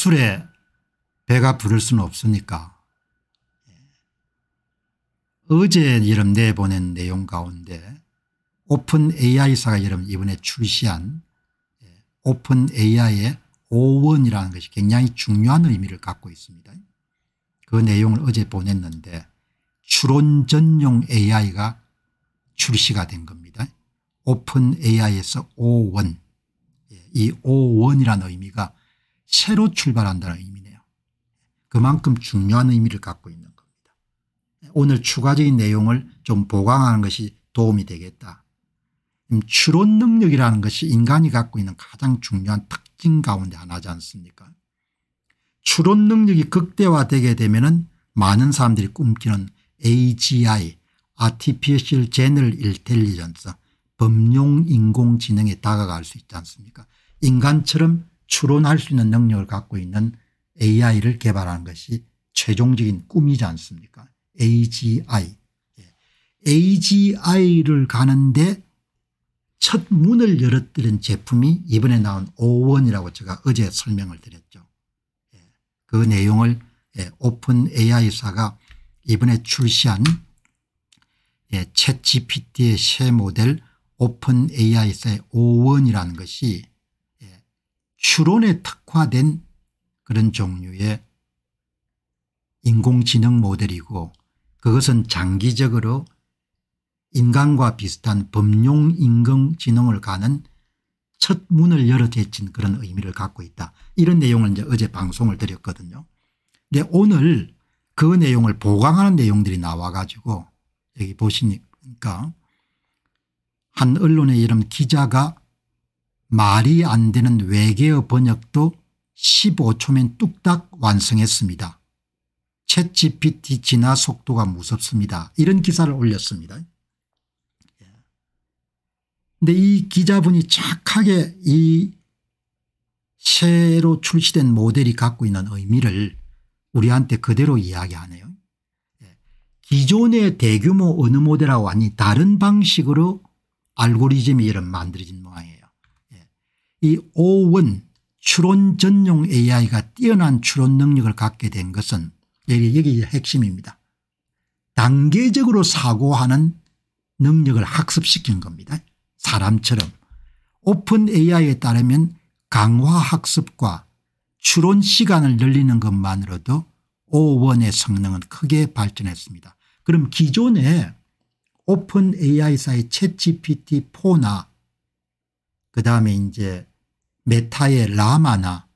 술에 배가 부를 수는 없으니까 예. 어제 이름 내보낸 내용 가운데 오픈 AI사가 이름 이번에 출시한 예, 오픈 AI의 5원이라는 것이 굉장히 중요한 의미를 갖고 있습니다. 그 내용을 어제 보냈는데 추론 전용 AI가 출시가 된 겁니다. 오픈 AI에서 5원 예, 이 5원이라는 의미가 새로 출발한다는 의미네요. 그만큼 중요한 의미를 갖고 있는 겁니다. 오늘 추가적인 내용을 좀 보강하는 것이 도움이 되겠다. 음, 추론 능력이라는 것이 인간이 갖고 있는 가장 중요한 특징 가운데 하나지 않습니까? 추론 능력이 극대화되게 되면 많은 사람들이 꿈꾸는 AGI, Artificial General Intelligence, 범용 인공지능에 다가갈 수 있지 않습니까? 인간처럼 추론할 수 있는 능력을 갖고 있는 AI를 개발하는 것이 최종적인 꿈이지 않습니까 AGI. 예. AGI를 가는데 첫 문을 열어뜨 제품이 이번에 나온 오원이라고 제가 어제 설명을 드렸죠. 예. 그 내용을 예, 오픈 AI사가 이번에 출시한 챗GPT의 새 모델 오픈 AI사의 오원이라는 것이 추론에 특화된 그런 종류의 인공지능 모델이고 그것은 장기적으로 인간과 비슷한 범용 인공지능을 가는 첫 문을 열어 제친 그런 의미를 갖고 있다. 이런 내용을 이제 어제 방송을 드렸거든요. 근데 오늘 그 내용을 보강하는 내용들이 나와 가지고 여기 보시니까 한 언론의 이름 기자가 말이 안 되는 외계어 번역도 15초면 뚝딱 완성했습니다. 챗 GPT 진화 속도가 무섭습니다. 이런 기사를 올렸습니다. 근데 이 기자분이 착하게 이 새로 출시된 모델이 갖고 있는 의미를 우리한테 그대로 이야기하네요. 예. 기존의 대규모 언어 모델하고 완전 다른 방식으로 알고리즘이 이런 만들어진 모양이에요. 이 오원 추론 전용 AI가 뛰어난 추론 능력을 갖게 된 것은 여기 여기 핵심입니다. 단계적으로 사고하는 능력을 학습시킨 겁니다. 사람처럼 오픈 AI에 따르면 강화 학습과 추론 시간을 늘리는 것만으로도 오원의 성능은 크게 발전했습니다. 그럼 기존에 오픈 AI사의 챗GPT4나 그 다음에 이제 메타의 라마나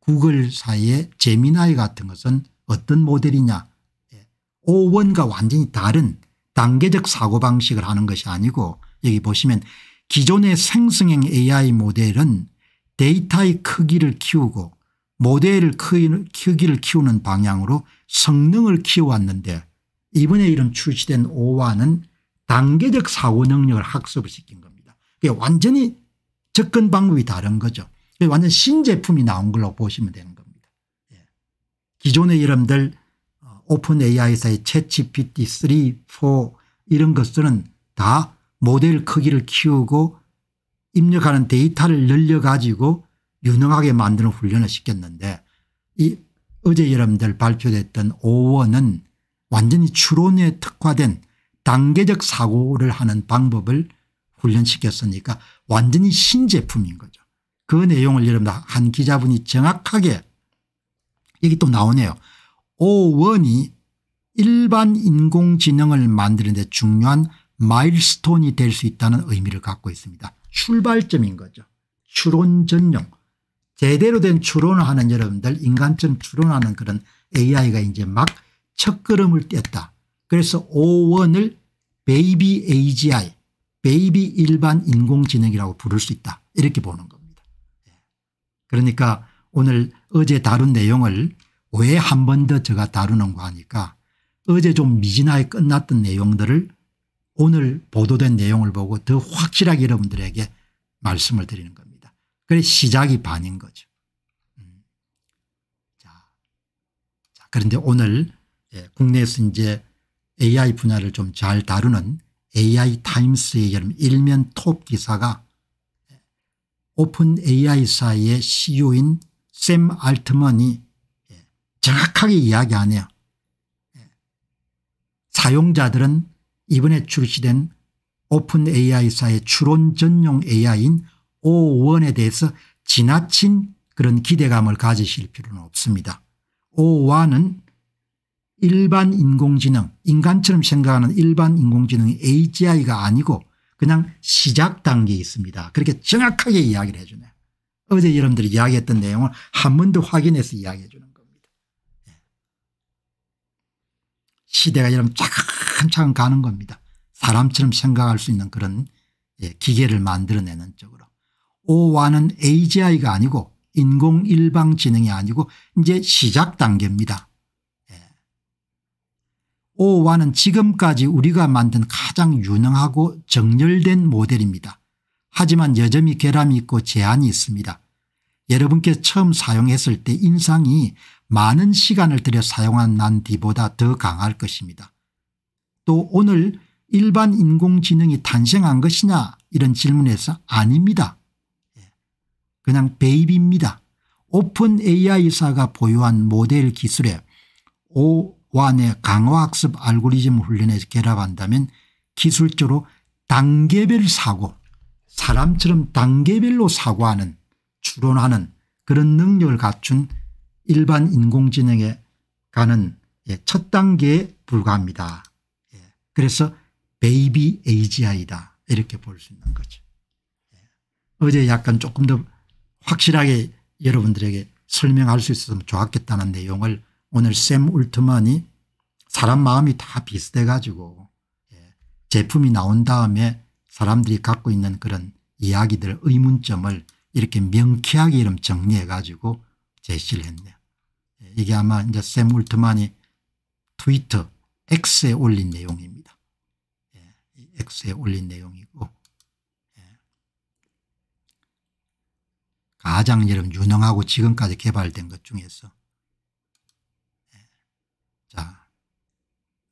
구글사의 이 제미나이 같은 것은 어떤 모델이냐 예. 오원과 완전히 다른 단계적 사고방식을 하는 것이 아니고 여기 보시면 기존의 생성형 AI 모델은 데이터의 크기를 키우고 모델을 크기를 키우는 방향으로 성능을 키워왔는데 이번에 이런 출시된 오와는 단계적 사고 능력을 학습을 시킨 겁니다. 완전히 접근 방법이 다른 거죠. 완전 신제품이 나온 걸로 보시면 되는 겁니다. 예. 기존의 이름들 어, 오픈 AI사의 챗GPT 3, 4 이런 것들은 다 모델 크기를 키우고 입력하는 데이터를 늘려가지고 유능하게 만드는 훈련을 시켰는데 이 어제 여러분들 발표됐던 5원은 완전히 추론에 특화된 단계적 사고를 하는 방법을 훈련시켰으니까 완전히 신제품인 거죠. 그 내용을 여러분 한 기자분이 정확하게 여기 또 나오네요. 오원이 일반 인공지능을 만드는 데 중요한 마일스톤이 될 수 있다는 의미를 갖고 있습니다. 출발점인 거죠. 추론 전용. 제대로 된 추론을 하는 여러분들 인간처럼 추론하는 그런 AI가 이제 막 첫걸음을 뗐다. 그래서 오원을 베이비 AGI 베이비 일반 인공지능이라고 부를 수 있다 이렇게 보는 겁니다. 예. 그러니까 오늘 어제 다룬 내용을 왜 한 번 더 제가 다루는거 하니까 어제 좀 미진하게 끝났던 내용들을 오늘 보도된 내용을 보고 더 확실하게 여러분들에게 말씀을 드리는 겁니다. 그래 시작이 반인 거죠. 음. 자. 그런데 오늘 예, 국내에서 이제 AI 분야를 좀 잘 다루는 AI 타임스에 의르면 일면 톱 기사가 오픈 AI사의 CEO인 샘 알트먼이 정확하게 이야기 하네요 사용자들은 이번에 출시된 오픈 AI사의 추론 전용 AI인 O1에 대해서 지나친 그런 기대감을 가지실 필요는 없습니다. O1은 일반 인공지능 인간처럼 생각하는 일반 인공지능이 AGI가 아니고 그냥 시작 단계에 있습니다. 그렇게 정확하게 이야기를 해주네. 어제 여러분들이 이야기했던 내용을 한 번 더 확인해서 이야기해 주는 겁니다. 예. 시대가 여러분 차근차근 가는 겁니다. 사람처럼 생각할 수 있는 그런 예, 기계를 만들어내는 쪽으로. 오와는 AGI가 아니고 인공일방지능이 아니고 이제 시작 단계입니다. 오와는 지금까지 우리가 만든 가장 유능하고 정렬된 모델입니다. 하지만 여전히 결함이 있고 제한이 있습니다. 여러분께 처음 사용했을 때 인상이 많은 시간을 들여 사용한 난 뒤보다 더 강할 것입니다. 또 오늘 일반 인공지능이 탄생한 것이냐 이런 질문에서 아닙니다. 예. 그냥 베이비입니다. 오픈 AI사가 보유한 모델 기술에 오 완의 강화학습 알고리즘 훈련에 결합한다면 기술적으로 단계별 사고 사람처럼 단계별로 사고하는 추론하는 그런 능력을 갖춘 일반 인공지능에 가는 예, 첫 단계에 불과합니다. 예, 그래서 베이비 AGI다 이렇게 볼 수 있는 거죠. 예, 어제 약간 조금 더 확실하게 여러분들에게 설명할 수 있었으면 좋았겠다는 내용을 오늘 샘 울트만이 사람 마음이 다 비슷해 가지고 예, 제품이 나온 다음에 사람들이 갖고 있는 그런 이야기들 의문점을 이렇게 명쾌하게 이름 정리해 가지고 제시를 했네요. 예, 이게 아마 이제 샘 울트만이 트위터 X에 올린 내용입니다. 예, X에 올린 내용이고 가장 여러분 유능하고 지금까지 개발된 것 중에서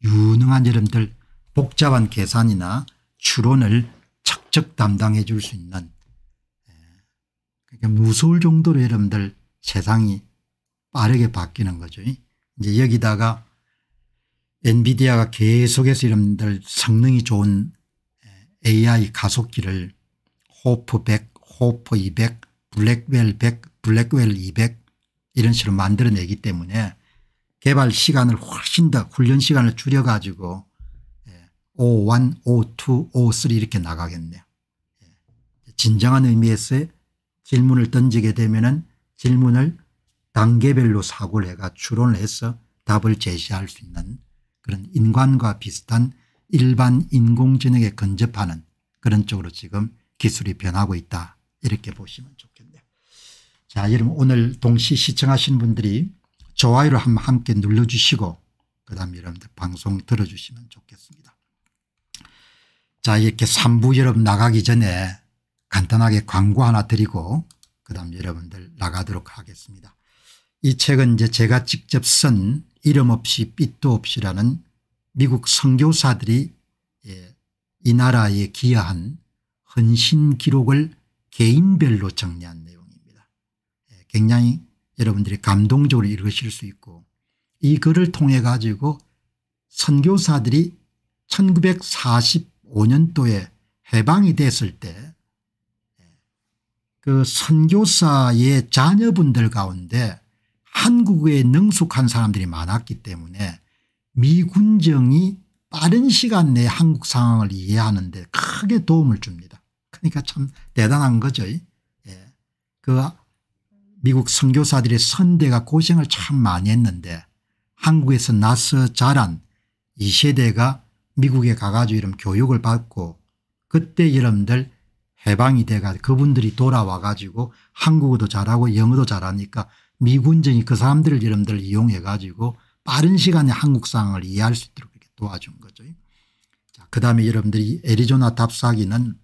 유능한 여러분들 복잡한 계산이나 추론을 척척 담당해 줄 수 있는 예, 그러 그러니까 무서울 정도로 여러분들 세상이 빠르게 바뀌는 거죠. 이제 여기다가 엔비디아가 계속해서 여러분들 성능이 좋은 AI 예, 가속기를 호프 100, 호프 200, 블랙웰 100, 블랙웰 200 이런 식으로 만들어내기 때문에 개발 시간을 훨씬 더 훈련 시간을 줄여 가지고 O1, 예, O2, O3 이렇게 나가겠네요. 예. 진정한 의미에서의 질문을 던지게 되면 은 질문을 단계별로 사고를 해가 추론을 해서 답을 제시할 수 있는 그런 인간과 비슷한 일반 인공지능에 근접하는 그런 쪽으로 지금 기술이 변하고 있다 이렇게 보시면 좋겠네요. 자 여러분 오늘 동시 시청하신 분들이 좋아요를 한번 함께 눌러주시고 그다음 여러분들 방송 들어주시면 좋겠습니다. 자 이렇게 3부 여러분 나가기 전에 간단하게 광고 하나 드리고 그다음 여러분들 나가도록 하겠습니다. 이 책은 이제 제가 직접 쓴 이름 없이 빛도 없이라는 미국 선교사들이 예, 이 나라에 기여한 헌신 기록을 개인별로 정리한 내용입니다. 예, 굉장히 여러분들이 감동적으로 읽으실 수 있고 이 글을 통해 가지고 선교사들이 1945년도에 해방이 됐을 때 그 선교사의 자녀분들 가운데 한국에 능숙한 사람들이 많았기 때문에 미군정이 빠른 시간 내에 한국 상황을 이해하는 데 크게 도움을 줍니다. 그러니까 참 대단한 거죠. 예. 그 미국 선교사들의 선대가 고생을 참 많이 했는데 한국에서 나서 자란 이세대가 미국에 가가지고 이런 교육을 받고 그때 여러분들 해방이 돼가 그분들이 돌아와 가지고 한국어도 잘하고 영어도 잘하니까 미군정이 그 사람들을 여러분들 이용해 가지고 빠른 시간에 한국 상황을 이해할 수 있도록 이렇게 도와준 거죠. 자, 그다음에 여러분들이 애리조나 답사기는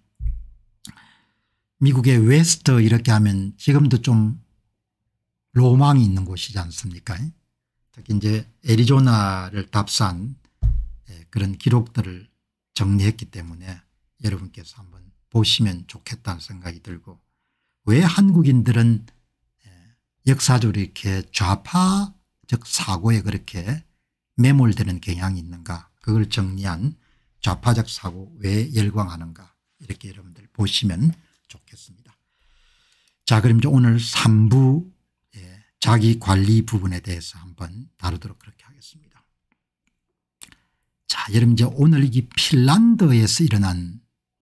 미국의 웨스트 이렇게 하면 지금도 좀 로망이 있는 곳이지 않습니까? 특히 이제 애리조나를 답산 예, 그런 기록들을 정리했기 때문에 여러분께서 한번 보시면 좋겠다는 생각이 들고 왜 한국인들은 예, 역사적으로 이렇게 좌파 즉 사고에 그렇게 매몰되는 경향이 있는가 그걸 정리한 좌파적 사고 왜 열광하는가 이렇게 여러분들 보시면 좋겠습니다. 자 그럼 이제 오늘 3부 자기 관리 부분에 대해서 한번 다루도록 그렇게 하겠습니다. 자, 여러분 이제 오늘 이 핀란드에서 일어난